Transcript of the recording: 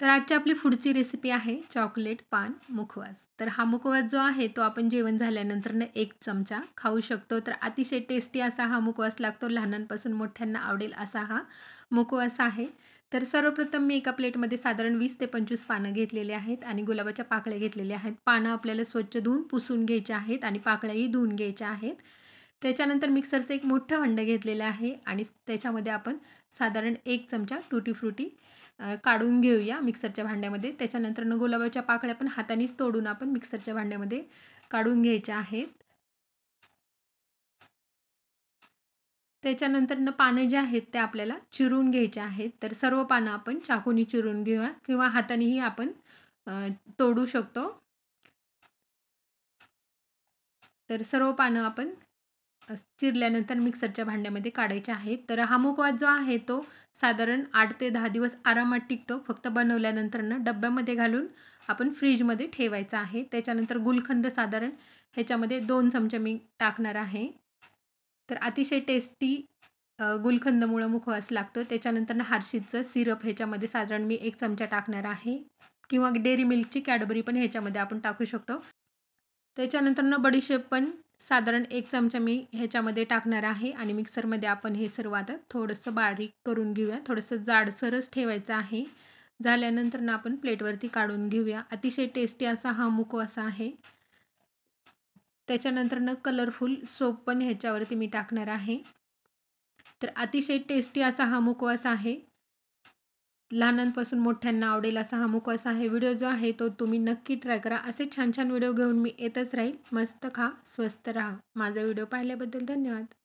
तर आजची आपली पुढची रेसिपी आहे चॉकलेट पान मुखवास तर हा मुखवास जो आहे तो आपण जेवण झाल्यानंतरनं एक चमचा खाऊ शकतो तर अतिशय टेस्टी असा हा मुखवास लागतो लहानांपासून मोठ्यांना आवडेल असा हा मुखवास आहे तर सर्वप्रथम मी एका प्लेटमध्ये साधारण वीस ते पंचवीस पानं घेतलेली आहेत आणि गुलाबाच्या पाकळ्या घेतलेल्या आहेत पानं आपल्याला स्वच्छ धुवून पुसून घ्यायच्या आहेत आणि पाकळ्याही धुवून घ्यायच्या आहेत त्याच्यानंतर मिक्सरचं एक मोठं भांडं घेतलेलं आहे आणि त्याच्यामध्ये आपण साधारण एक चमचा टुटी फ्रुटी काढून घेऊया मिक्सरच्या भांड्यामध्ये त्याच्यानंतर न गुलाबाच्या पाकळ्या पण हातानेच तोडून आपण मिक्सरच्या भांड्यामध्ये काढून घ्यायच्या आहेत त्याच्यानंतरनं पानं जे आहेत ते आपल्याला चिरून घ्यायचे आहेत तर सर्व पानं आपण चाकूनी चिरून घेऊया किंवा हातानेही आपण तोडू शकतो तर सर्व पानं आपण चिरल्यानंतर मिक्सरच्या भांड्यामध्ये काढायचे आहे तर हा मुखवास जो आहे तो साधारण आठ ते दहा दिवस आरामात टिकतो फक्त बनवल्यानंतरनं डब्यामध्ये घालून आपण फ्रीजमध्ये ठेवायचा आहे त्याच्यानंतर गुलखंद साधारण ह्याच्यामध्ये दोन चमचे मी टाकणार आहे तर अतिशय टेस्टी गुलखंदमुळं मुखवास लागतो त्याच्यानंतर हारशीचं सिरप ह्याच्यामध्ये साधारण मी एक चमचा टाकणार आहे किंवा डेअरी मिल्कची कॅडबरी पण ह्याच्यामध्ये आपण टाकू शकतो त्याच्यानंतरनं बडीशेप पण साधारण एक चमचा मी ह्याच्यामध्ये टाकणार आहे आणि मिक्सरमध्ये आपण हे सर्व आता थोडंसं बारीक करून घेऊया थोडंसं जाडसरच ठेवायचं आहे झाल्यानंतर ना आपण प्लेटवरती काढून घेऊया अतिशय टेस्टी असा हा मुकवासा आहे त्याच्यानंतरनं कलरफुल सोप पण ह्याच्यावरती मी टाकणार आहे तर अतिशय टेस्टी असा हा मुकवास आहे लहानांपासून मोठ्यांना आवडेल असा हा असा आहे व्हिडिओ जो आहे तो तुम्ही नक्की ट्राय करा असे छान छान व्हिडिओ घेऊन मी येतच राहील मस्त खा स्वस्त राहा माझा व्हिडिओ पाहिल्याबद्दल धन्यवाद